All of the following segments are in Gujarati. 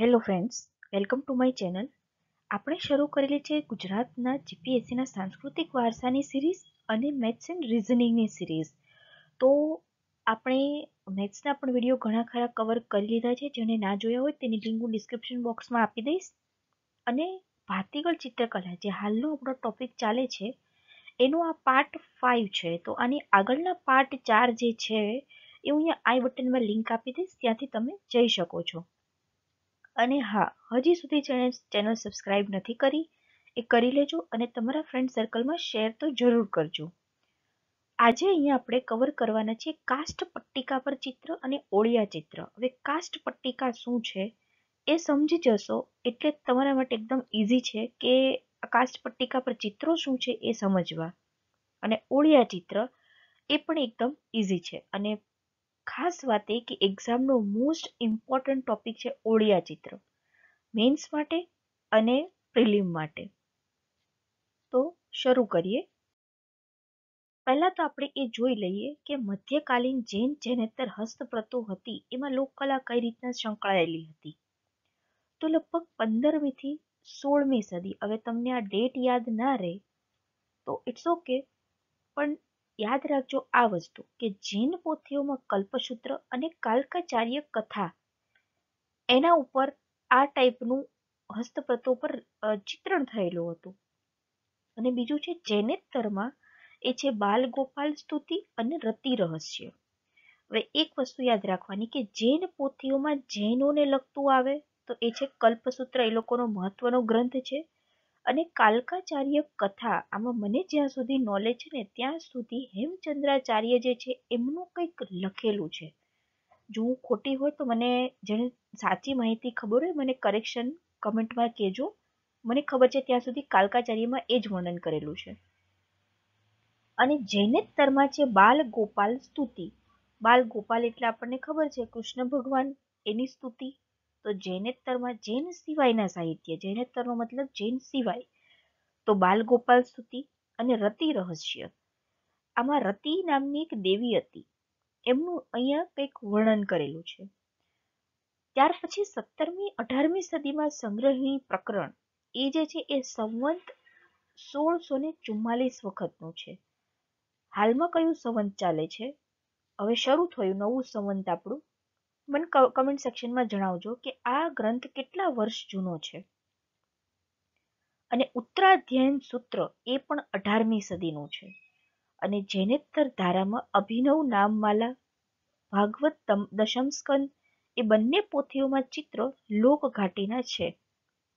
hello friends welcome to my channel આપણે શરૂ કરેલી છે ગુજરાતના જીપીએસસીના સાંસ્કૃતિક વારસાની સિરીઝ અને મેથ્સ એન્ડ રિઝનિંગની સિરીઝ તો આપણે મેથ્સના પણ વિડીયો ઘણા ખરા કવર કરી લીધા છે જેને ના જોયા હોય તેની લિંક હું ડિસ્ક્રિપ્શન બોક્સમાં આપી દઈશ અને ભારતીગળ ચિત્રકલા જે હાલનો આપણો ટોપિક ચાલે છે એનો આ પાર્ટ ફાઇવ છે તો આની આગળના પાર્ટ ચાર જે છે એ હું અહીંયા આઈ બટનમાં લિંક આપી દઈશ ત્યાંથી તમે જઈ શકો છો અને હા હજી સુધી જેણે ચેનલ સબસ્ક્રાઇબ નથી કરી એ કરી લેજો અને તમારા ફ્રેન્ડ સર્કલમાં શેર તો જરૂર કરજો આજે અહીંયા આપણે કવર કરવાના છીએ કાસ્ટ પટ્ટિકા પર ચિત્ર અને ઓળિયા ચિત્ર હવે કાસ્ટ પટ્ટિકા શું છે એ સમજી જશો એટલે તમારા માટે એકદમ ઇઝી છે કે કાસ્ટ પટ્ટિકા પર ચિત્રો શું છે એ સમજવા અને ઓળિયા ચિત્ર એ પણ એકદમ ઇઝી છે અને ખાસ વાત એ કે એક્ઝામનો મોસ્ટ ઇમ્પોર્ટન્ટ ટોપિક છે ઓડિયા ચિત્ર મેન્સ માટે અને પ્રિલિમ માટે તો શરૂ કરીએ પહેલાં તો આપણે એ જોઈ લઈએ કે મધ્યકાલીન જૈન જૈનેતર હસ્તપ્રતો હતી એમાં લોકકલા કઈ રીતના સંકળાયેલી હતી તો લગભગ પંદરમીથી સોળમી સદી હવે તમને આ ડેટ યાદ ના રહે તો ઇટ્સ ઓકે પણ યાદ રાખજો આ વસ્તુ કે જૈન પોથીઓમાં કલ્પસૂત્ર અને કાલકાચાર્ય કથા એના ઉપર આ ટાઈપનું હસ્તપ્રતો પર ચિત્રણ થયેલું હતું અને બીજું છે જૈનેતરમાં એ છે બાલ ગોપાલ સ્તુતિ અને રતિ રહસ્ય હવે એક વસ્તુ યાદ રાખવાની કે જૈન પોથીઓમાં જૈનોને લગતું આવે તો એ છે કલ્પસૂત્ર એ લોકોનો મહત્વનો ગ્રંથ છે અને કાલકાચાર્ય કથા આમાં મને જ્યાં સુધી નોલેજ છે ને ત્યાં સુધી હેમચંદ્રાચાર્ય જે છે એમનું કંઈક લખેલું છે જો હું ખોટી હોય તો મને જેને સાચી માહિતી ખબર હોય મને કરેક્શન કમેન્ટમાં કહેજો મને ખબર છે ત્યાં સુધી કાલકાચાર્યમાં એ જ વર્ણન કરેલું છે અને જૈનિત તરમાં છે બાલ ગોપાલ સ્તુતિ બાલ ગોપાલ એટલે આપણને ખબર છે કૃષ્ણ ભગવાન એની સ્તુતિ તો જૈનેતરમાં જૈન સિવાયના સાહિત્ય જૈનેતરનો મતલબ જૈન સિવાય તો બાલગોપાલ સ્તુતિ અને રતિ રહસ્ય આમાં રતિ નામની એક દેવી હતી એમનું અહીંયા કંઈક વર્ણન કરેલું છે ત્યાર પછી સત્તરમી અઢારમી સદીમાં સંગ્રહી પ્રકરણ એ જે છે એ સંવંત સોળસો ને ચુમ્માલીસ વખતનું છે હાલમાં કયું સંવંત ચાલે છે હવે શરૂ થયું નવું સંવંત આપણું મને કમેન્ટ સેક્શનમાં જણાવજો કે આ ગ્રંથ કેટલા વર્ષ જૂનો છે અને ઉત્તરાધ્યયન સૂત્ર એ પણ અઢારમી સદીનું છે અને જૈનેતર ધારામાં અભિનવ નામમાલા ભાગવત દશમસ્કંદ એ બંને પોથીઓમાં ચિત્ર લોક ઘાટીના છે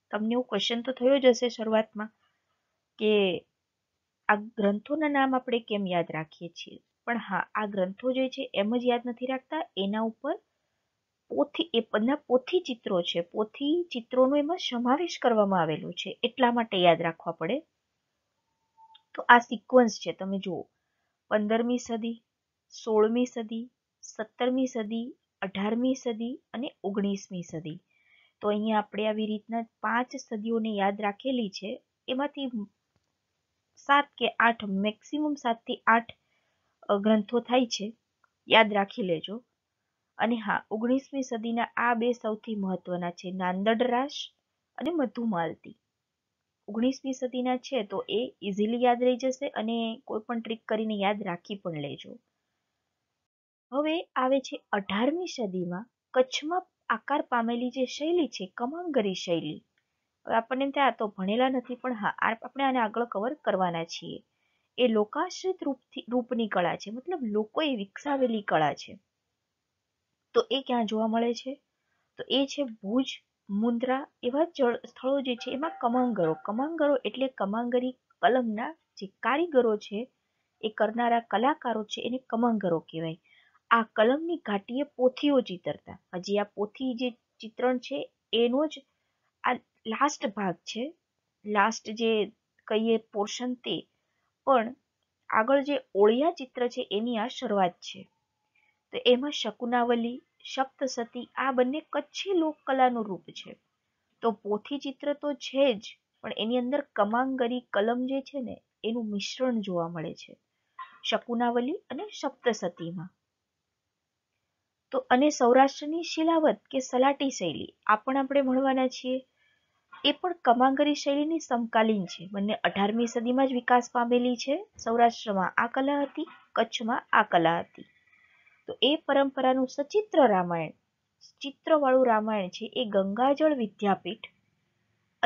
તમને એવું ક્વેશ્ચન તો થયો જ હશે શરૂઆતમાં કે આ ગ્રંથોના નામ આપણે કેમ યાદ રાખીએ છીએ પણ હા આ ગ્રંથો જે છે એમ જ યાદ નથી રાખતા એના ઉપર પોથી એ બધા પોથી ચિત્રો છે પોથી ચિત્રોનો એમાં સમાવેશ કરવામાં આવેલો છે એટલા માટે યાદ રાખવા પડે તો આ સિક્વન્સ છે તમે જુઓ પંદરમી સદી સોળમી સદી સત્તરમી સદી અઢારમી સદી અને ઓગણીસમી સદી તો અહીંયા આપણે આવી રીતના પાંચ સદીઓને યાદ રાખેલી છે એમાંથી સાત કે આઠ મેક્સિમમ સાતથી આઠ ગ્રંથો થાય છે યાદ રાખી લેજો અને હા ઓગણીસમી સદીના આ બે સૌથી મહત્વના છે નાંદડ રાસ અને મધુમાલતી ઓગણીસમી સદીના છે તો એ ઇઝીલી યાદ રહી જશે અને કોઈ પણ ટ્રીક કરીને યાદ રાખી પણ લેજો હવે આવે છે અઢારમી સદીમાં કચ્છમાં આકાર પામેલી જે શૈલી છે કમાંગરી શૈલી હવે આપણને ત્યાં તો ભણેલા નથી પણ હા આપણે આને આગળ કવર કરવાના છીએ એ લોકાશ્રિત રૂપથી રૂપની કળા છે મતલબ લોકોએ વિકસાવેલી કળા છે તો એ ક્યાં જોવા મળે છે તો એ છે ભુજ મુન્દ્રા એવા જળ સ્થળો જે છે એમાં કમાંગરો કમાંગરો એટલે કમાંગરી કલમના જે કારીગરો છે એ કરનારા કલાકારો છે એને કમાંગરો કહેવાય આ કલમની ઘાટીએ પોથીઓ ચિતરતા હજી આ પોથી જે ચિત્રણ છે એનો જ આ લાસ્ટ ભાગ છે લાસ્ટ જે કહીએ પોર્શન તે પણ આગળ જે ઓળિયા ચિત્ર છે એની આ શરૂઆત છે તો એમાં શકુનાવલી સપ્તસતી આ બંને કચ્છી લોકકલાનું રૂપ છે તો પોથી ચિત્ર તો છે જ પણ એની અંદર કમાંગરી કલમ જે છે ને એનું મિશ્રણ જોવા મળે છે શકુનાવલી અને સપ્તસતીમાં તો અને સૌરાષ્ટ્રની શિલાવત કે સલાટી શૈલી આ પણ આપણે ભણવાના છીએ એ પણ કમાંગરી શૈલીની સમકાલીન છે બંને અઢારમી સદીમાં જ વિકાસ પામેલી છે સૌરાષ્ટ્રમાં આ કલા હતી કચ્છમાં આ કલા હતી તો એ પરંપરાનું સચિત્ર રામાયણ ચિત્રવાળું રામાયણ છે એ ગંગાજળ વિદ્યાપીઠ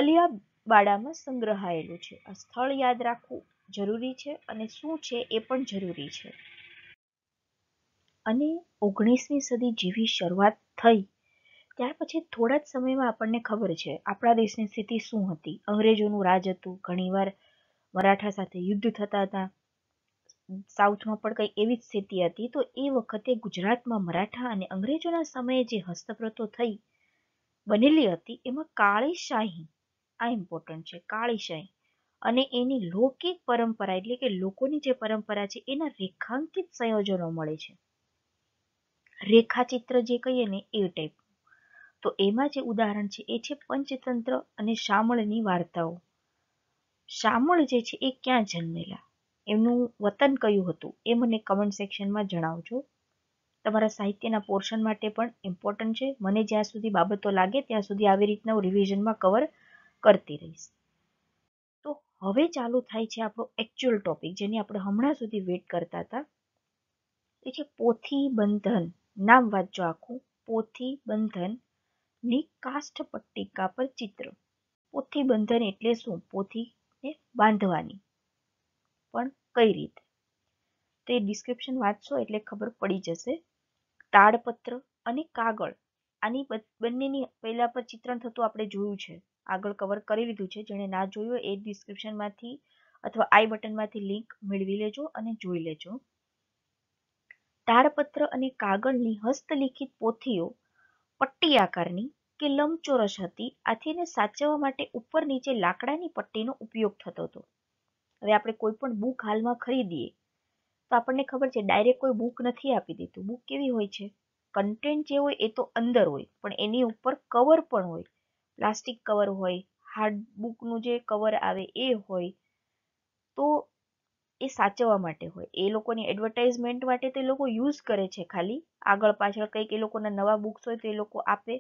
અલિયાબાડામાં સંગ્રહાયેલું છે આ સ્થળ યાદ રાખવું જરૂરી છે અને શું છે એ પણ જરૂરી છે અને ઓગણીસમી સદી જેવી શરૂઆત થઈ ત્યાર પછી થોડા જ સમયમાં આપણને ખબર છે આપણા દેશની સ્થિતિ શું હતી અંગ્રેજોનું રાજ હતું ઘણીવાર મરાઠા સાથે યુદ્ધ થતા હતા સાઉથમાં પણ કંઈ એવી જ સ્થિતિ હતી તો એ વખતે ગુજરાતમાં મરાઠા અને અંગ્રેજોના સમયે જે હસ્તપ્રતો થઈ બનેલી હતી એમાં કાળીશાહી આ ઇમ્પોર્ટન્ટ છે કાળી અને એની લૌકિક પરંપરા એટલે કે લોકોની જે પરંપરા છે એના રેખાંકિત સંયોજનો મળે છે રેખાચિત્ર જે કહીએ ને એ ટાઈપ તો એમાં જે ઉદાહરણ છે એ છે પંચતંત્ર અને શામળની વાર્તાઓ શામળ જે છે એ ક્યાં જન્મેલા એમનું વતન કયું હતું એ મને કમેન્ટ સેક્શનમાં જણાવજો તમારા સાહિત્યના પોર્શન માટે પણ ઇમ્પોર્ટન્ટ છે મને જ્યાં સુધી બાબતો લાગે ત્યાં સુધી આવી રીતના હું રિવિઝનમાં કવર કરતી રહીશ તો હવે ચાલુ થાય છે આપણો એકચ્યુઅલ ટોપિક જેની આપણે હમણાં સુધી વેટ કરતા હતા એ છે પોથી બંધન નામ વાંચજો આખું પોથી બંધનની કાષ્ઠ પટ્ટિકા પર ચિત્ર પોથી બંધન એટલે શું પોથીને બાંધવાની પણ કઈ રીતે તે ડિસ્ક્રિપ્શન વાંચશો એટલે ખબર પડી જશે તાડપત્ર અને કાગળ આની બંનેની પહેલાં પર ચિત્રણ થતું આપણે જોયું છે આગળ કવર કરી લીધું છે જેણે ના જોયું એ ડિસ્ક્રિપ્શનમાંથી અથવા આઈ બટનમાંથી લિંક મેળવી લેજો અને જોઈ લેજો તાડપત્ર અને કાગળની હસ્તલિખિત પોથીઓ પટ્ટી આકારની કે લંબચોરસ હતી આથી એને સાચવવા માટે ઉપર નીચે લાકડાની પટ્ટીનો ઉપયોગ થતો હતો હવે આપણે કોઈ પણ બુક હાલમાં ખરીદીએ તો આપણને ખબર છે ડાયરેક્ટ કોઈ બુક નથી આપી દેતું બુક કેવી હોય છે કન્ટેન્ટ જે હોય એ તો અંદર હોય પણ એની ઉપર કવર પણ હોય પ્લાસ્ટિક કવર હોય હાર્ડ બુકનું જે કવર આવે એ હોય તો એ સાચવવા માટે હોય એ લોકોની એડવર્ટાઇઝમેન્ટ માટે તો એ લોકો યુઝ કરે છે ખાલી આગળ પાછળ કંઈક એ લોકોના નવા બુક્સ હોય તો એ લોકો આપે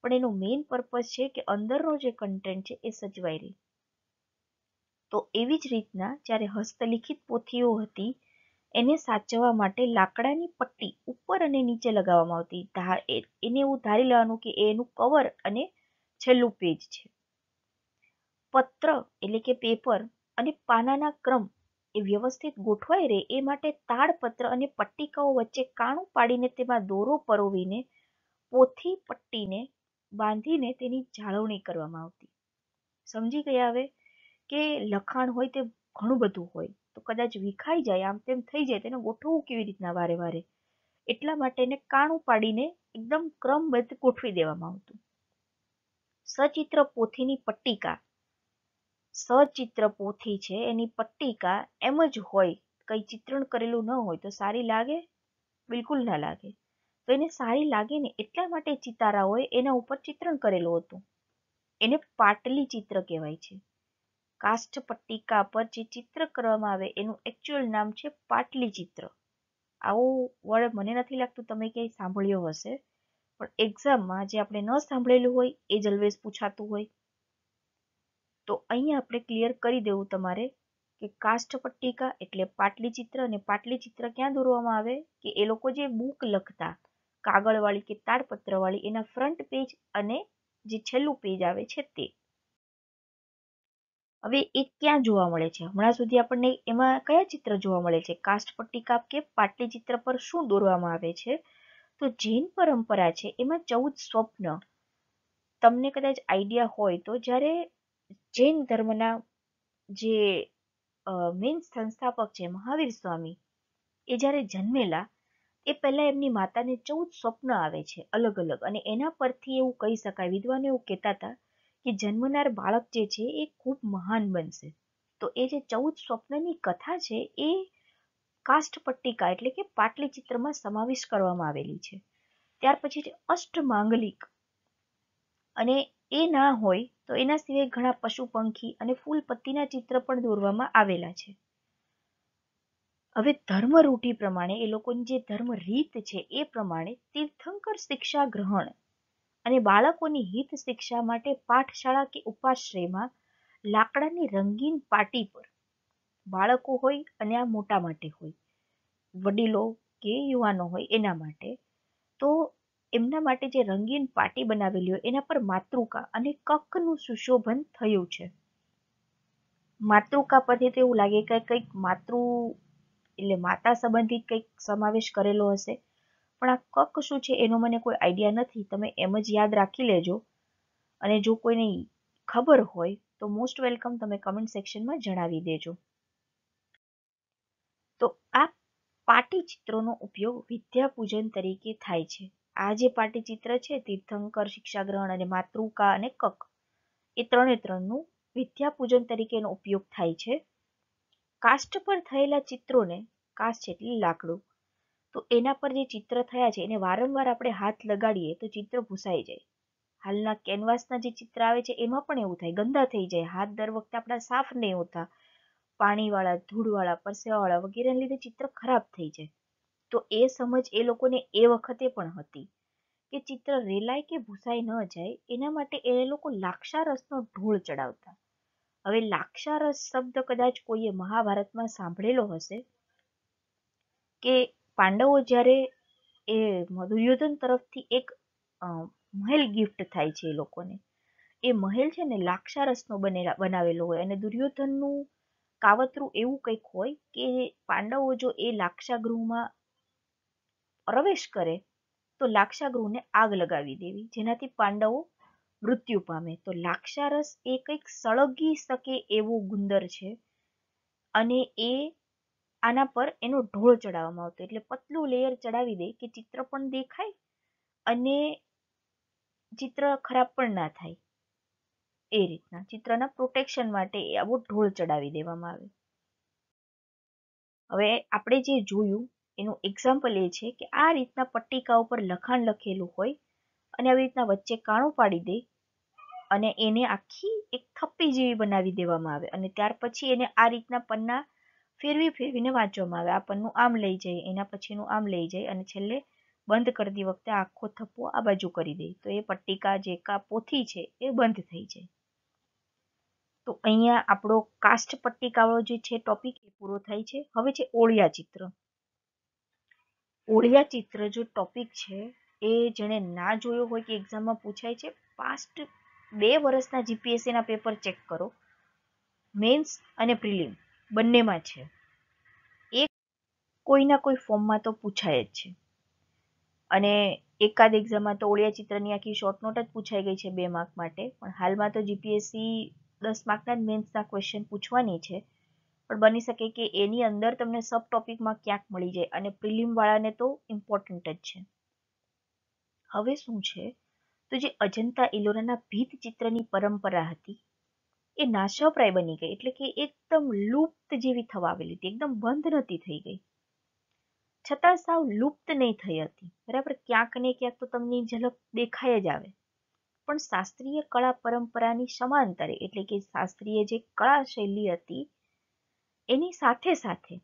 પણ એનો મેઇન પર્પઝ છે કે અંદરનો જે કન્ટેન્ટ છે એ સચવાય રહે તો એવી જ રીતના જ્યારે હસ્તલિખિત પોથીઓ હતી એને સાચવવા માટે લાકડાની પટ્ટી ઉપર અને નીચે લગાવવામાં આવતી એને એવું ધારી લેવાનું કે એનું કવર અને છેલ્લું પેજ છે પત્ર એટલે કે પેપર અને પાનાના ક્રમ એ વ્યવસ્થિત ગોઠવાઈ રહે એ માટે તાડપત્ર અને પટ્ટિકાઓ વચ્ચે કાણું પાડીને તેમાં દોરો પરોવીને પોથી પટ્ટીને બાંધીને તેની જાળવણી કરવામાં આવતી સમજી ગયા હવે કે લખાણ હોય તે ઘણું બધું હોય તો કદાચ વિખાઈ જાય આમ તેમ થઈ જાય તેને ગોઠવવું કેવી રીતના વારે વારે એટલા માટે એને કાણું પાડીને એકદમ ક્રમબદ્ધ ગોઠવી દેવામાં આવતું સચિત્ર પોથીની પટ્ટિકા સચિત્ર પોથી છે એની પટ્ટિકા એમ જ હોય કંઈ ચિત્રણ કરેલું ન હોય તો સારી લાગે બિલકુલ ના લાગે તો એને સારી લાગે ને એટલા માટે ચિતારા હોય એના ઉપર ચિત્રણ કરેલું હતું એને પાટલી ચિત્ર કહેવાય છે કાષ્ઠ પટ્ટિકા પર જે ચિત્ર કરવામાં આવે એનું એકચ્યુઅલ નામ છે પાટલી ચિત્ર આવો વળે મને નથી લાગતું તમે ક્યાંય સાંભળ્યો હશે પણ એક્ઝામમાં જે આપણે ન સાંભળેલું હોય એ જ ઓલવેઝ પૂછાતું હોય તો અહીંયા આપણે ક્લિયર કરી દેવું તમારે કે કાષ્ઠ પટ્ટિકા એટલે પાટલી ચિત્ર અને પાટલી ચિત્ર ક્યાં દોરવામાં આવે કે એ લોકો જે બુક લખતા કાગળવાળી કે તાડપત્રવાળી એના ફ્રન્ટ પેજ અને જે છેલ્લું પેજ આવે છે તે હવે એ ક્યાં જોવા મળે છે હમણાં સુધી આપણને એમાં કયા ચિત્ર જોવા મળે છે કાષ્ટ પટ્ટિકાપ કે પાટલી ચિત્ર પર શું દોરવામાં આવે છે તો જૈન પરંપરા છે એમાં ચૌદ સ્વપ્ન તમને કદાચ આઈડિયા હોય તો જ્યારે જૈન ધર્મના જે મેઇન સંસ્થાપક છે મહાવીર સ્વામી એ જ્યારે જન્મેલા એ પહેલાં એમની માતાને ચૌદ સ્વપ્ન આવે છે અલગ અલગ અને એના પરથી એવું કહી શકાય વિદ્વાને એવું કહેતા હતા કે જન્મનાર બાળક જે છે એ ખૂબ મહાન બનશે તો એ જે ચૌદ સ્વપ્નની કથા છે એ કાષ્ટ પટ્ટિકા એટલે કે પાટલીચિત્રમાં સમાવેશ કરવામાં આવેલી છે ત્યાર પછી અષ્ટ માંગલિક અને એ ના હોય તો એના સિવાય ઘણા પશુ પંખી અને ફૂલ પત્તીના ચિત્ર પણ દોરવામાં આવેલા છે હવે ધર્મ રૂઢિ પ્રમાણે એ લોકોની જે ધર્મ રીત છે એ પ્રમાણે તીર્થંકર શિક્ષા ગ્રહણ અને બાળકોની હિત શિક્ષા માટે પાઠશાળા કે ઉપાશ્રયમાં લાકડાની રંગીન પાટી પર બાળકો હોય અને આ મોટા માટે હોય વડીલો કે યુવાનો હોય એના માટે તો એમના માટે જે રંગીન પાટી બનાવેલી હોય એના પર માતૃકા અને કકનું સુશોભન થયું છે માતૃકા પરથી તો એવું લાગે કે કંઈક માતૃ એટલે માતા સંબંધિત કંઈક સમાવેશ કરેલો હશે પણ આ કક શું છે એનો મને કોઈ આઈડિયા નથી તમે એમ જ યાદ રાખી લેજો અને જો કોઈને ખબર હોય તો મોસ્ટ વેલકમ તમે કમેન્ટ સેક્શનમાં જણાવી દેજો તો આ પાટીચિત્રોનો ઉપયોગ વિદ્યાપૂજન તરીકે થાય છે આ જે ચિત્ર છે તીર્થંકર શિક્ષાગ્રહણ અને માતૃકા અને કક એ ત્રણે ત્રણનું વિદ્યાપૂજન તરીકેનો ઉપયોગ થાય છે કાષ્ટ પર થયેલા ચિત્રોને કાષ્ટ એટલે લાકડું તો એના પર જે ચિત્ર થયા છે એને વારંવાર આપણે હાથ લગાડીએ તો ચિત્ર ભૂસાઈ જાય હાલના કેનવાસના જે ચિત્ર આવે છે એમાં પણ એવું થાય ગંદા થઈ જાય હાથ દર વખતે આપણા સાફ નહીં હોતા પાણીવાળા ધૂળવાળા પરસેવાવાળા વગેરેને લીધે ચિત્ર ખરાબ થઈ જાય તો એ સમજ એ લોકોને એ વખતે પણ હતી કે ચિત્ર રેલાય કે ભૂસાઈ ન જાય એના માટે એ લોકો લાક્ષારસનો ઢોળ ચડાવતા હવે લાક્ષારસ શબ્દ કદાચ કોઈએ મહાભારતમાં સાંભળેલો હશે કે પાંડવો જ્યારે એ દુર્યોધન તરફથી એક મહેલ ગિફ્ટ થાય છે એ લોકોને એ મહેલ છે ને લાક્ષારસનો બનેલા બનાવેલો હોય અને દુર્યોધનનું કાવતરું એવું કંઈક હોય કે પાંડવો જો એ લાક્ષાગૃહમાં પ્રવેશ કરે તો લાક્ષાગૃહને આગ લગાવી દેવી જેનાથી પાંડવો મૃત્યુ પામે તો લાક્ષારસ એ કંઈક સળગી શકે એવો ગુંદર છે અને એ આના પર એનો ઢોળ ચડાવવામાં આવતો એટલે પતલું લેયર ચડાવી દે કે ચિત્ર પણ દેખાય અને ચિત્ર ખરાબ પણ ના થાય એ રીતના ચિત્રના પ્રોટેક્શન માટે આવો ઢોળ ચડાવી દેવામાં આવે હવે આપણે જે જોયું એનું એક્ઝામ્પલ એ છે કે આ રીતના પટ્ટિકા ઉપર લખાણ લખેલું હોય અને આવી રીતના વચ્ચે કાણું પાડી દે અને એને આખી એક થપ્પી જેવી બનાવી દેવામાં આવે અને ત્યાર પછી એને આ રીતના પન્ના ફેરવી ફેરવીને વાંચવામાં આવે આપણનું આમ લઈ જાય એના પછીનું આમ લઈ જાય અને છેલ્લે બંધ કરતી વખતે આખો થપ્પો આ બાજુ કરી દે તો એ પટ્ટિકા જે કા પોથી છે એ બંધ થઈ જાય તો અહીંયા આપણો કાસ્ટ પટ્ટિકાવાળો જે છે ટોપિક એ પૂરો થાય છે હવે છે ઓળિયા ચિત્ર ઓળિયા ચિત્ર જો ટોપિક છે એ જેણે ના જોયો હોય કે એક્ઝામમાં પૂછાય છે પાસ્ટ બે વર્ષના જીપીએસસીના પેપર ચેક કરો મેન્સ અને પ્રિલિમ બંનેમાં છે એક કોઈના કોઈ ફોર્મમાં તો પૂછાય જ છે અને એકાદ એક્ઝામમાં તો ઓળિયા ચિત્રની આખી શોર્ટ નોટ જ પૂછાઈ ગઈ છે બે માર્ક માટે પણ હાલમાં તો જીપીએસસી દસ માર્કના જ મેન્સના ક્વેશ્ચન પૂછવાની છે પણ બની શકે કે એની અંદર તમને સબ ટોપિકમાં ક્યાંક મળી જાય અને પ્રિલિમવાળાને તો ઇમ્પોર્ટન્ટ જ છે હવે શું છે તો જે અજંતા ઇલોરાના ભીત ચિત્રની પરંપરા હતી એ નાશાપ્રાય બની ગઈ એટલે કે એકદમ લુપ્ત જેવી થવા આવેલી હતી એકદમ બંધ નથી થઈ ગઈ છતાં સાવ લુપ્ત નહીં થઈ હતી બરાબર ક્યાંક ને ક્યાંક તો તમને ઝલક દેખાય જ આવે પણ શાસ્ત્રીય કળા પરંપરાની સમાંતરે એટલે કે શાસ્ત્રીય જે કળા શૈલી હતી એની સાથે સાથે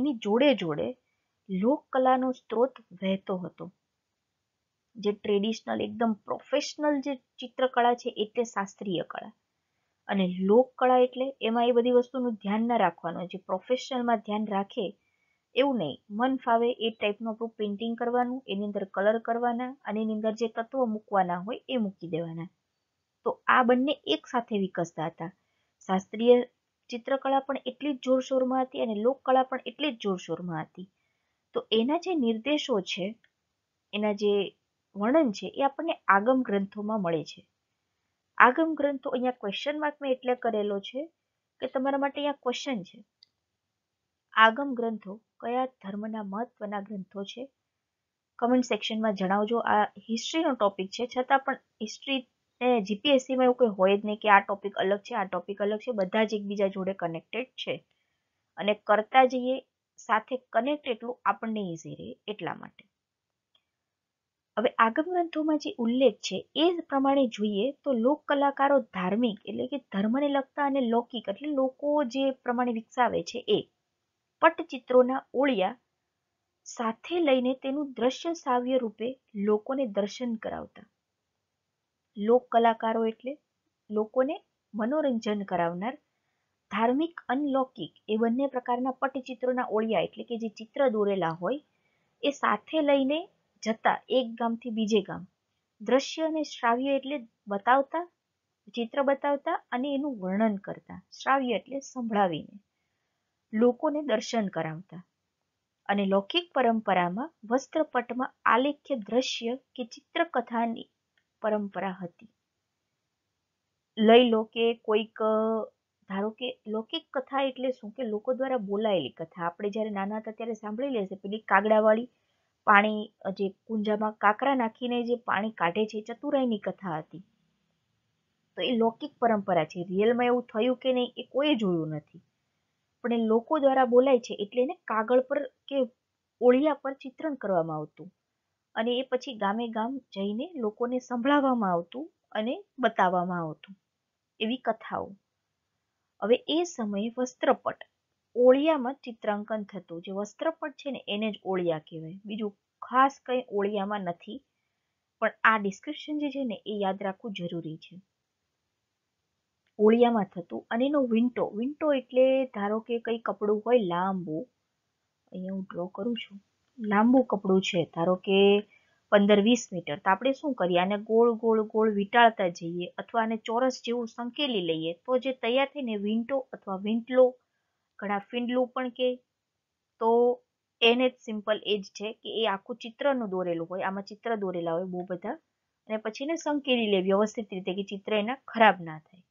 એની જોડે જોડે લોકકલાનો સ્ત્રોત વહેતો હતો જે ટ્રેડિશનલ એકદમ પ્રોફેશનલ જે ચિત્રકળા છે એ તે શાસ્ત્રીય કળા અને લોકકળા એટલે એમાં એ બધી વસ્તુનું ધ્યાન ના રાખવાનું જે પ્રોફેશનલમાં ધ્યાન રાખે એવું નહીં મન ફાવે એ ટાઈપનું આપણું પેઇન્ટિંગ કરવાનું એની અંદર કલર કરવાના અને એની અંદર જે તત્વો મૂકવાના હોય એ મૂકી દેવાના તો આ બંને એક સાથે વિકસતા હતા શાસ્ત્રીય ચિત્રકળા પણ એટલી જ જોરશોરમાં હતી અને લોકકળા પણ એટલી જ જોરશોરમાં હતી તો એના જે નિર્દેશો છે એના જે વર્ણન છે એ આપણને આગમ ગ્રંથોમાં મળે છે આગમ ગ્રંથો અહીંયા ક્વેશ્ચન માર્ક મેં એટલે કરેલો છે કે તમારા માટે અહીંયા ક્વેશ્ચન છે આગમ ગ્રંથો કયા ધર્મના મહત્વના ગ્રંથો છે કમેન્ટ સેક્શનમાં જણાવજો આ હિસ્ટ્રીનો ટોપિક છે છતાં પણ હિસ્ટ્રી જીપીએસસીમાં એવું કંઈ હોય જ નહીં કે આ ટોપિક અલગ છે આ ટોપિક અલગ છે બધા જ એકબીજા જોડે કનેક્ટેડ છે અને કરતા જઈએ સાથે કનેક્ટ એટલું આપણને ઇઝી રહે એટલા માટે હવે આગમ ગ્રંથોમાં જે ઉલ્લેખ છે એ જ પ્રમાણે જોઈએ તો લોક કલાકારો ધાર્મિક એટલે કે ધર્મને લગતા અને લૌકિક એટલે લોકો જે પ્રમાણે વિકસાવે છે એ પટચિત્રોના ઓળિયા સાથે લઈને તેનું દ્રશ્ય સાવ્ય રૂપે લોકોને દર્શન કરાવતા લોક કલાકારો એટલે લોકોને મનોરંજન કરાવનાર ધાર્મિક અનલૌકિક એ બંને પ્રકારના પટચિત્રોના ઓળિયા એટલે કે જે ચિત્ર દોરેલા હોય એ સાથે લઈને જતા એક ગામથી બીજે ગામ દ્રશ્ય અને શ્રાવ્ય એટલે બતાવતા ચિત્ર બતાવતા અને એનું વર્ણન કરતા શ્રાવ્ય એટલે સંભળાવીને લોકોને દર્શન કરાવતા અને લૌકિક પરંપરામાં વસ્ત્રપટમાં આલેખ્ય દ્રશ્ય કે ચિત્રકથાની પરંપરા હતી લઈ લો કે કોઈક ધારો કે લૌકિક કથા એટલે શું કે લોકો દ્વારા બોલાયેલી કથા આપણે જ્યારે નાના હતા ત્યારે સાંભળી લેશે પેલી કાગડાવાળી પાણી જે કુંજામાં કાકરા નાખીને જે પાણી કાઢે છે ચતુરાઈની કથા હતી તો એ લૌકિક પરંપરા છે રિયલમાં એવું થયું કે નહીં એ કોઈએ જોયું નથી પણ એ લોકો દ્વારા બોલાય છે એટલે એને કાગળ પર કે ઓળિયા પર ચિત્રણ કરવામાં આવતું અને એ પછી ગામે ગામ જઈને લોકોને સંભળાવવામાં આવતું અને બતાવવામાં આવતું એવી કથાઓ હવે એ સમયે વસ્ત્રપટ ઓળિયામાં ચિત્રાંકન થતું જે વસ્ત્રપટ છે ને એને જ ઓળિયા કહેવાય બીજું ખાસ કંઈ ઓળિયામાં નથી પણ આ ડિસ્ક્રિપ્શન જે છે ને એ યાદ રાખવું જરૂરી છે ઓળિયામાં થતું અને એનો વિન્ટો વિન્ટો એટલે ધારો કે કંઈ કપડું હોય લાંબુ અહીંયા હું ડ્રો કરું છું લાંબુ કપડું છે ધારો કે પંદર વીસ મીટર તો આપણે શું કરીએ આને ગોળ ગોળ ગોળ વીંટાળતા જઈએ અથવા આને ચોરસ જેવું સંકેલી લઈએ તો જે તૈયાર થઈને વિન્ટો અથવા વિન્ટલો ઘણા ફીંડલું પણ કહે તો એને જ સિમ્પલ એજ છે કે એ આખું ચિત્રનું દોરેલું હોય આમાં ચિત્ર દોરેલા હોય બહુ બધા અને પછી એને સંકેલી લે વ્યવસ્થિત રીતે કે ચિત્ર એના ખરાબ ના થાય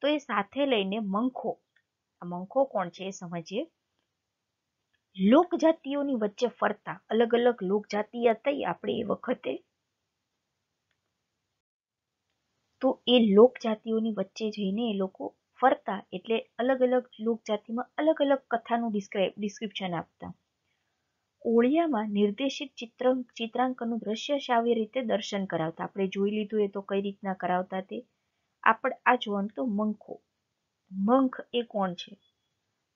તો એ સાથે લઈને મંખો આ મંખો કોણ છે એ સમજીએ લોકજાતિઓની વચ્ચે ફરતા અલગ અલગ લોકજાતિ થઈ આપણે એ વખતે તો એ લોકજાતિઓની વચ્ચે જઈને એ લોકો ફરતા એટલે અલગ અલગ લોક જાતિમાં અલગ અલગ કથાનું ડિસ્ક્રાઇબ ડિસ્ક્રિપ્શન આપતા ઓળિયામાં નિર્દેશિત ચિત્ર ચિત્રાંકનનું દ્રશ્ય શ્રાવ્ય રીતે દર્શન કરાવતા આપણે જોઈ લીધું એ તો કઈ રીતના કરાવતા તે આપણે આ જોવાનું તો મંખો મંખ એ કોણ છે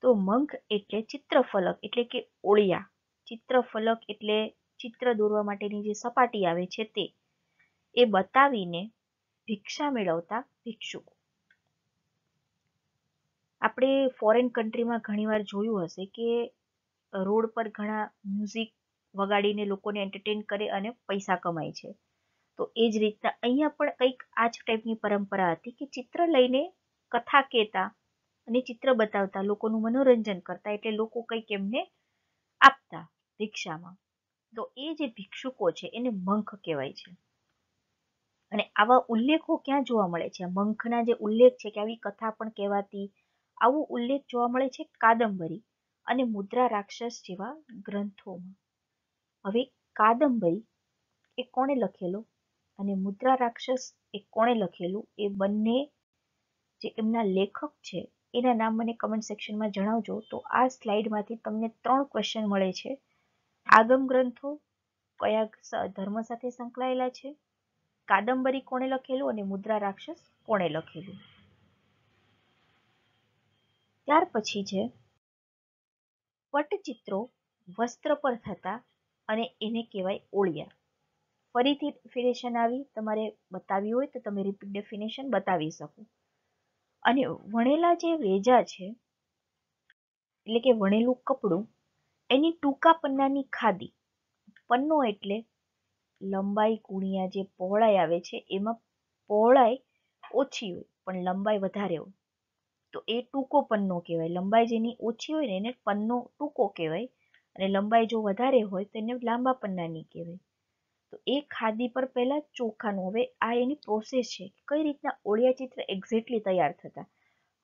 તો મંખ એટલે ચિત્રફલક એટલે કે ઓળિયા ચિત્રફલક એટલે ચિત્ર દોરવા માટેની જે સપાટી આવે છે તે એ બતાવીને ભિક્ષા મેળવતા ભિક્ષુકો આપણે ફોરેન કન્ટ્રીમાં ઘણીવાર જોયું હશે કે રોડ પર ઘણા મ્યુઝિક વગાડીને લોકોને એન્ટરટેન કરે અને પૈસા કમાય છે તો એ જ રીતના અહીંયા પણ કંઈક આ જ ટાઈપની પરંપરા હતી કે ચિત્ર લઈને કથા કહેતા અને ચિત્ર બતાવતા લોકોનું મનોરંજન કરતા એટલે લોકો કંઈક એમને આપતા ભિક્ષામાં તો એ જે ભિક્ષુકો છે એને મંખ કહેવાય છે અને આવા ઉલ્લેખો ક્યાં જોવા મળે છે મંખના જે ઉલ્લેખ છે કે આવી કથા પણ કહેવાતી આવો ઉલ્લેખ જોવા મળે છે કાદંબરી અને મુદ્રા રાક્ષસ જેવા ગ્રંથોમાં હવે કાદંબરી એ કોણે લખેલો અને મુદ્રા રાક્ષસ એ કોણે લખેલું એ બંને જે એમના લેખક છે એના નામ મને કમેન્ટ સેક્શનમાં જણાવજો તો આ સ્લાઇડમાંથી તમને ત્રણ ક્વેશ્ચન મળે છે આગમ ગ્રંથો કયા ધર્મ સાથે સંકળાયેલા છે કાદંબરી કોણે લખેલું અને મુદ્રા રાક્ષસ કોણે લખેલું ત્યાર પછી છે પટચિત્રો વસ્ત્ર પર થતા અને એને કહેવાય ઓળિયા ફરીથી ફિનેશન આવી તમારે બતાવી હોય તો તમે રિપીટ ડેફિનેશન બતાવી શકો અને વણેલા જે વેજા છે એટલે કે વણેલું કપડું એની ટૂંકા પન્નાની ખાદી પન્નો એટલે લંબાઈ કુણિયા જે પહોળાઈ આવે છે એમાં પહોળાઈ ઓછી હોય પણ લંબાઈ વધારે હોય તો એ ટૂંકો પન્નો કહેવાય લંબાઈ જેની ઓછી હોય ને એને પન્નો ટૂંકો કહેવાય અને લંબાઈ જો વધારે હોય તો એને લાંબા પન્નાની કહેવાય તો એ ખાદી પર પહેલાં ચોખાનું હવે આ એની પ્રોસેસ છે કઈ રીતના ઓળિયા ચિત્ર એક્ઝેક્ટલી તૈયાર થતા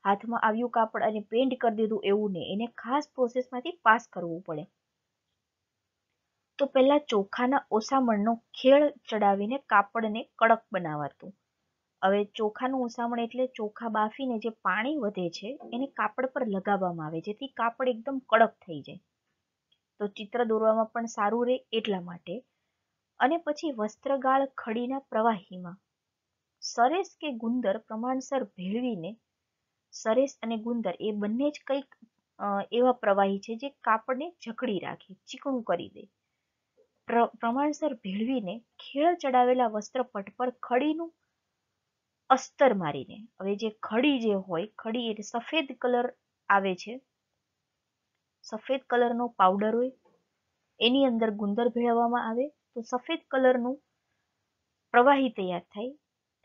હાથમાં આવ્યું કાપડ અને પેન્ટ કરી દીધું એવું નહીં એને ખાસ પ્રોસેસમાંથી પાસ કરવું પડે તો પહેલાં ચોખાના ઓસામણનો ખેળ ચડાવીને કાપડને કડક બનાવાતું હવે ચોખાનું ઉસામણ એટલે ચોખા બાફીને જે પાણી વધે છે એને કાપડ પર લગાવવામાં આવે જેથી કાપડ એકદમ કડક થઈ જાય તો ચિત્ર દોરવામાં પણ સારું રહે એટલા માટે અને પછી વસ્ત્રગાળ ખડીના પ્રવાહીમાં સરેસ કે ગુંદર પ્રમાણસર ભેળવીને સરેસ અને ગુંદર એ બંને જ કંઈક એવા પ્રવાહી છે જે કાપડને જકડી રાખે ચીકણું કરી દે પ્રમાણસર ભેળવીને ખેળ ચડાવેલા વસ્ત્રપટ પર ખડીનું અસ્તર મારીને હવે જે ખડી જે હોય ખડી એટલે સફેદ કલર આવે છે સફેદ કલરનો પાવડર હોય એની અંદર ગુંદર ભેળવવામાં આવે તો સફેદ કલરનું પ્રવાહી તૈયાર થાય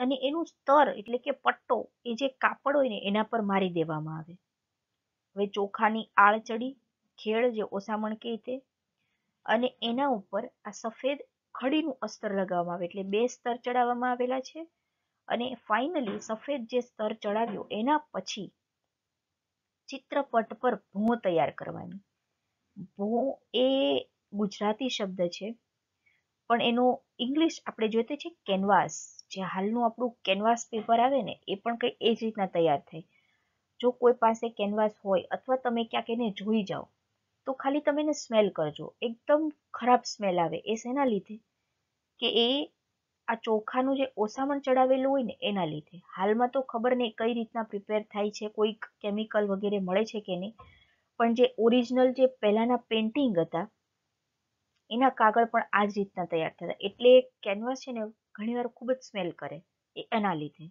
અને એનું સ્તર એટલે કે પટ્ટો એ જે કાપડ હોય ને એના પર મારી દેવામાં આવે હવે ચોખાની આળ ચડી ખેડ જે ઓસામણ કે તે અને એના ઉપર આ સફેદ ખડીનું અસ્તર લગાવવામાં આવે એટલે બે સ્તર ચડાવવામાં આવેલા છે અને ફાઇનલી સફેદ જે સ્તર ચડાવ્યો એના પછી ચિત્રપટ પર ભો તૈયાર કરવાની ભો એ ગુજરાતી શબ્દ છે પણ એનો ઇંગ્લિશ આપણે જોઈતે છે કેનવાસ જે હાલનું આપણું કેનવાસ પેપર આવે ને એ પણ કંઈ એ જ રીતના તૈયાર થાય જો કોઈ પાસે કેનવાસ હોય અથવા તમે ક્યાંક એને જોઈ જાઓ તો ખાલી તમે એને સ્મેલ કરજો એકદમ ખરાબ સ્મેલ આવે એ શેના લીધે કે એ આ ચોખાનું જે ઓસામણ ચડાવેલું હોય ને એના લીધે હાલમાં તો ખબર નહીં કઈ રીતના પ્રિપેર થાય છે કોઈક કેમિકલ વગેરે મળે છે કે નહીં પણ જે ઓરિજિનલ જે પહેલાંના પેન્ટિંગ હતા એના કાગળ પણ આ જ રીતના તૈયાર થતા એટલે કેનવાસ છે ને ઘણીવાર ખૂબ જ સ્મેલ કરે એ એના લીધે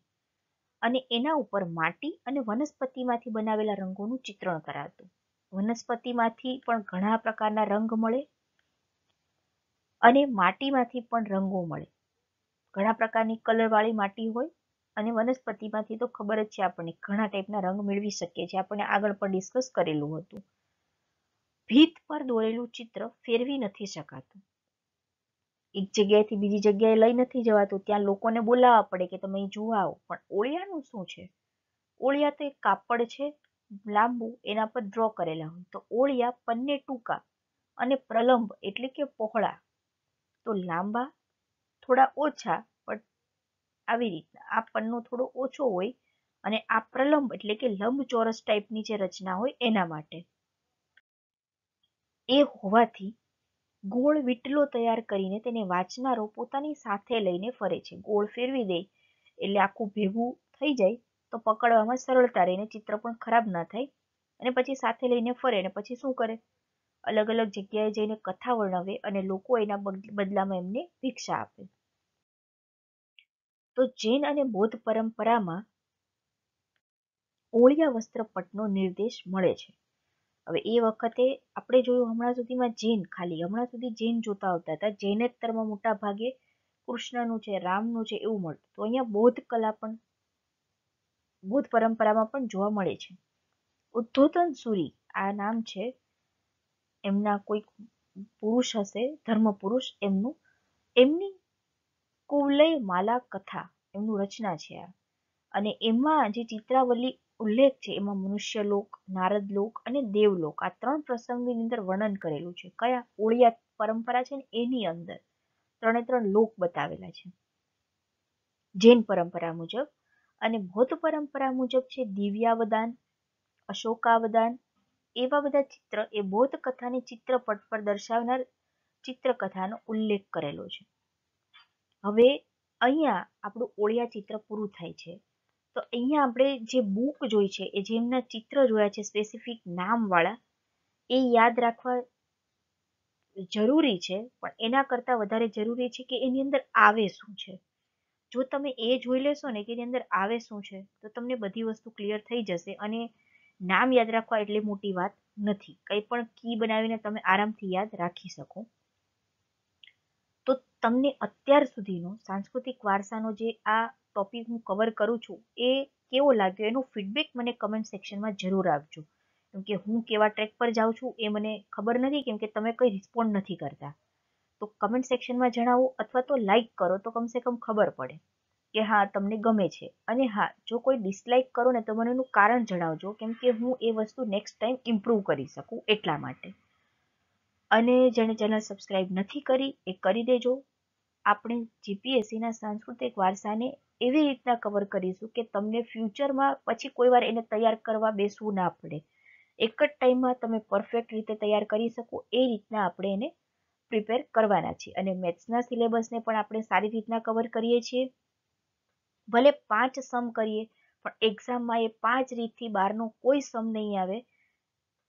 અને એના ઉપર માટી અને વનસ્પતિમાંથી બનાવેલા રંગોનું ચિત્રણ કરાતું વનસ્પતિમાંથી પણ ઘણા પ્રકારના રંગ મળે અને માટીમાંથી પણ રંગો મળે ઘણા પ્રકારની કલરવાળી માટી હોય અને વનસ્પતિમાંથી તો ખબર જ છે આપણને ઘણા ટાઈપના રંગ મેળવી શકીએ છીએ આપણે આગળ પણ ડિસ્કસ કરેલું હતું ભીત પર દોરેલું ચિત્ર ફેરવી નથી શકાતું એક જગ્યાએથી બીજી જગ્યાએ લઈ નથી જવાતું ત્યાં લોકોને બોલાવવા પડે કે તમે જોવા આવો પણ ઓળિયાનું શું છે ઓળિયા તો એક કાપડ છે લાંબુ એના પર ડ્રો કરેલા હોય તો ઓળિયા પન્ને ટૂંકા અને પ્રલંબ એટલે કે પહોળા તો લાંબા થોડા ઓછા પણ આવી રીતના આ પન્નો થોડો ઓછો હોય અને આ પ્રલંબ એટલે કે લંબચોરસ ટાઈપની જે રચના હોય એના માટે એ હોવાથી ગોળ વીટલો તૈયાર કરીને તેને વાંચનારો પોતાની સાથે લઈને ફરે છે ગોળ ફેરવી દે એટલે આખું ભેગું થઈ જાય તો પકડવામાં સરળતા રહીને ચિત્ર પણ ખરાબ ના થાય અને પછી સાથે લઈને ફરે અને પછી શું કરે અલગ અલગ જગ્યાએ જઈને કથા વર્ણવે અને લોકો એના બદલામાં એમને ભિક્ષા આપે તો જૈન અને બૌદ્ધ પરંપરામાં ઓળિયા વસ્ત્રપટનો નિર્દેશ મળે છે હવે એ વખતે આપણે જોયું હમણાં સુધીમાં જૈન ખાલી હમણાં સુધી જૈન જોતા આવતા હતા જૈન જૈનેતરમાં મોટા ભાગે કૃષ્ણનું છે રામનું છે એવું મળતું તો અહીંયા બૌદ્ધ કલા પણ બૌદ્ધ પરંપરામાં પણ જોવા મળે છે ઉદ્ધોતન સુરી આ નામ છે એમના કોઈક પુરુષ હશે ધર્મ પુરુષ એમનું એમની કુવલય માલા કથા એમનું રચના છે આ અને એમાં જે ચિત્રાવલી ઉલ્લેખ છે એમાં મનુષ્યલોક નારદલોક અને દેવલોક આ ત્રણ પ્રસંગની અંદર વર્ણન કરેલું છે કયા ઓળિયા પરંપરા છે ને એની અંદર ત્રણે ત્રણ લોક બતાવેલા છે જૈન પરંપરા મુજબ અને ભૌત પરંપરા મુજબ છે દિવ્યાવદાન અશોકાવદાન એવા બધા ચિત્ર એ બોધકથાની ચિત્રપટ પર દર્શાવનાર ચિત્રકથાનો ઉલ્લેખ કરેલો છે હવે અહીંયા આપણું ઓળિયા ચિત્ર પૂરું થાય છે તો અહીંયા આપણે જે બુક જોઈ છે એ જેમના ચિત્ર જોયા છે સ્પેસિફિક નામવાળા એ યાદ રાખવા જરૂરી છે પણ એના કરતાં વધારે જરૂરી છે કે એની અંદર આવે શું છે જો તમે એ જોઈ લેશો ને કે એની અંદર આવે શું છે તો તમને બધી વસ્તુ ક્લિયર થઈ જશે અને નામ યાદ રાખવા એટલી મોટી વાત નથી કંઈ પણ કી બનાવીને તમે આરામથી યાદ રાખી શકો તો તમને અત્યાર સુધીનો સાંસ્કૃતિક વારસાનો જે આ ટોપિક હું કવર કરું છું એ કેવો લાગ્યો એનું ફીડબેક મને કમેન્ટ સેક્શનમાં જરૂર આપજો કેમ કે હું કેવા ટ્રેક પર જાઉં છું એ મને ખબર નથી કેમ કે તમે કંઈ રિસ્પોન્ડ નથી કરતા તો કમેન્ટ સેક્શનમાં જણાવો અથવા તો લાઇક કરો તો કમસે કમ ખબર પડે કે હા તમને ગમે છે અને હા જો કોઈ ડિસલાઇક કરો ને તો મને એનું કારણ જણાવજો કેમ કે હું એ વસ્તુ નેક્સ્ટ ટાઈમ ઇમ્પ્રૂવ કરી શકું એટલા માટે અને જેણે ચેનલ સબસ્ક્રાઈબ નથી કરી એ કરી દેજો આપણે જીપીએસસીના સાંસ્કૃતિક વારસાને એવી રીતના કવર કરીશું કે તમને ફ્યુચરમાં પછી કોઈ વાર એને તૈયાર કરવા બેસવું ના પડે એક જ ટાઈમમાં તમે પરફેક્ટ રીતે તૈયાર કરી શકો એ રીતના આપણે એને પ્રિપેર કરવાના છીએ અને મેથ્સના સિલેબસને પણ આપણે સારી રીતના કવર કરીએ છીએ ભલે પાંચ સમ કરીએ પણ એક્ઝામમાં એ પાંચ રીતથી બહારનો કોઈ સમ નહીં આવે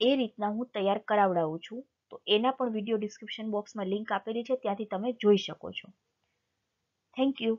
એ રીતના હું તૈયાર કરાવડાવું છું તો એના પણ વિડીયો ડિસ્ક્રિપ્શન બોક્સમાં લિંક આપેલી છે ત્યાંથી તમે જોઈ શકો છો થેન્ક યુ